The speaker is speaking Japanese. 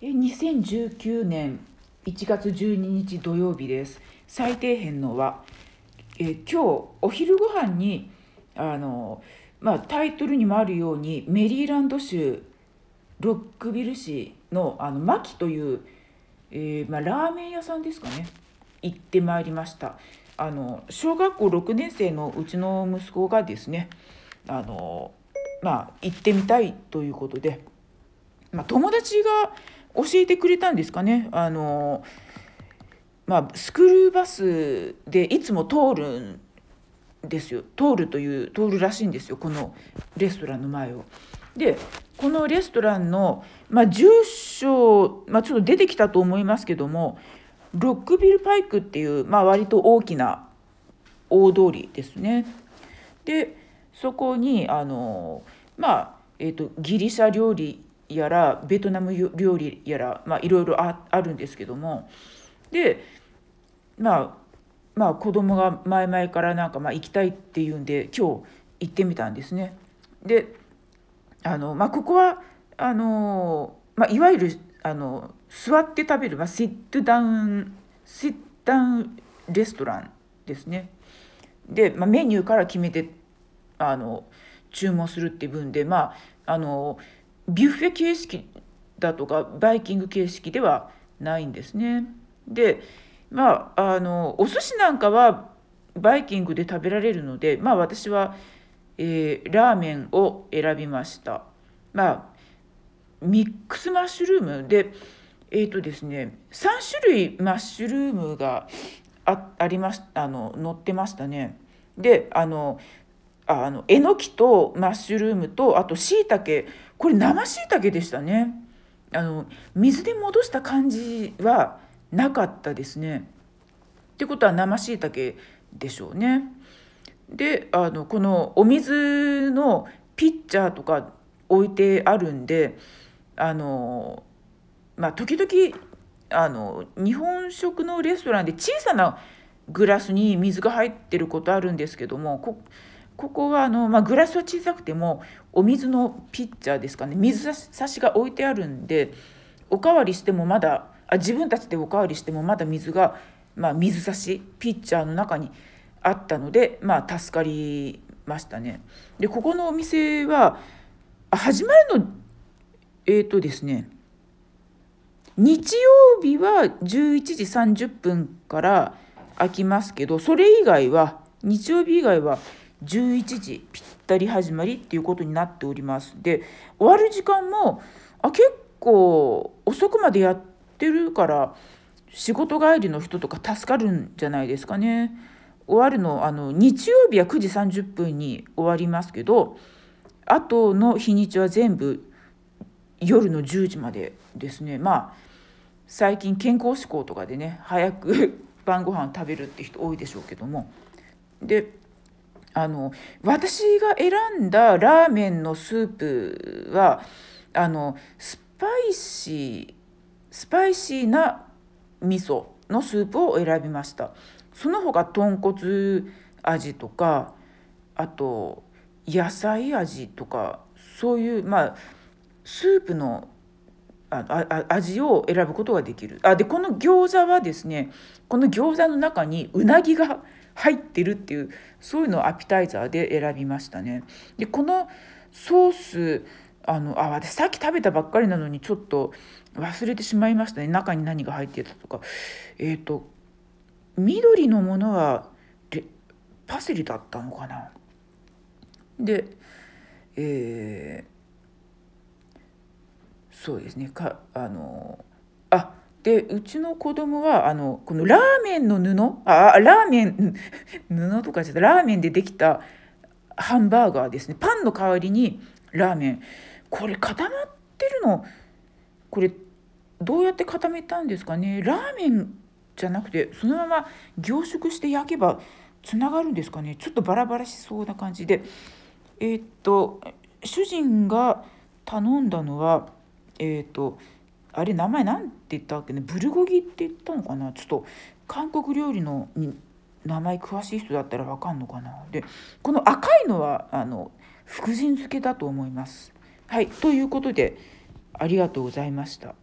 え2019年1月12日土曜日です最底辺のはえ今日お昼ご飯にあの、まあ、タイトルにもあるようにメリーランド州ロックビル市のあのマキという、えー、まあ、ラーメン屋さんですかね行ってまいりましたあの小学校6年生のうちの息子がですねあの、まあ、行ってみたいということで。まあ、友達が教えてくれたんですかね。あのまあ、スクールバスでいつも通るんですよ通るという通るらしいんですよこのレストランの前を。でこのレストランの、まあ、住所、まあ、ちょっと出てきたと思いますけどもロックビルパイクっていう、まあ、割と大きな大通りですね。でそこにあのまあ、えーと、とギリシャ料理やらベトナム料理やら、まあ、いろいろあるんですけどもでまあまあ子供が前々からなんかまあ行きたいっていうんで今日行ってみたんですね。であの、まあ、ここはあの、まあ、いわゆるあの座って食べる、まあ、シットダウンシットダウンレストランですね。で、まあ、メニューから決めてあの注文するっていう分でまああのビュッフェ形式だとかバイキング形式ではないんですね。でまああのお寿司なんかはバイキングで食べられるのでまあ私は、えー、ラーメンを選びました。まあミックスマッシュルームでえーとですね、3種類マッシュルームがあありましあの載ってましたね。であのあのえのきとマッシュルームとあとしいたけこれ生しいたけでしたねあの水で戻した感じはなかったですね。ってことは生しいたけでしょうね。であのこのお水のピッチャーとか置いてあるんであのまあ時々あの日本食のレストランで小さなグラスに水が入ってることあるんですけどもこここはあの、まあ、グラスは小さくてもお水のピッチャーですかね水差しが置いてあるんでおかわりしてもまだあ自分たちでおかわりしてもまだ水が、まあ、水差しピッチャーの中にあったので、まあ、助かりましたね。でここのお店は始まるのえっ、ー、とですね日曜日は11時30分から開きますけどそれ以外は日曜日以外は11時ぴったり始まりっていうことになっておりますで終わる時間もあ結構遅くまでやってるから仕事帰りの人とか助かるんじゃないですかね終わるのあの日曜日は9時30分に終わりますけどあとの日にちは全部夜の10時までですねまあ最近健康志向とかでね早く晩ご飯食べるって人多いでしょうけどもであの私が選んだラーメンのスープはあのスパイシースパイシーな味噌のスープを選びましたその他豚骨味とかあと野菜味とかそういうまあスープの味を選ぶことができるあでこの餃子はですねこの餃子の中にうなぎが入ってるっていうそういうのをアピタイザーで選びましたね。でこのソースあのあ私さっき食べたばっかりなのにちょっと忘れてしまいましたね中に何が入ってたとかえっ、ー、と緑のものはパセリだったのかなでえー、そうですねかあのーでうちの子供はあのこのラーメンの布あラーメン布とかじゃラーメンでできたハンバーガーですねパンの代わりにラーメンこれ固まってるのこれどうやって固めたんですかねラーメンじゃなくてそのまま凝縮して焼けばつながるんですかねちょっとバラバラしそうな感じでえー、っと主人が頼んだのはえー、っとあれ名前何て言ったっけねブルゴギって言ったのかなちょっと韓国料理の名前詳しい人だったら分かんのかなでこの赤いのはあの福神漬けだと思います。はいということでありがとうございました。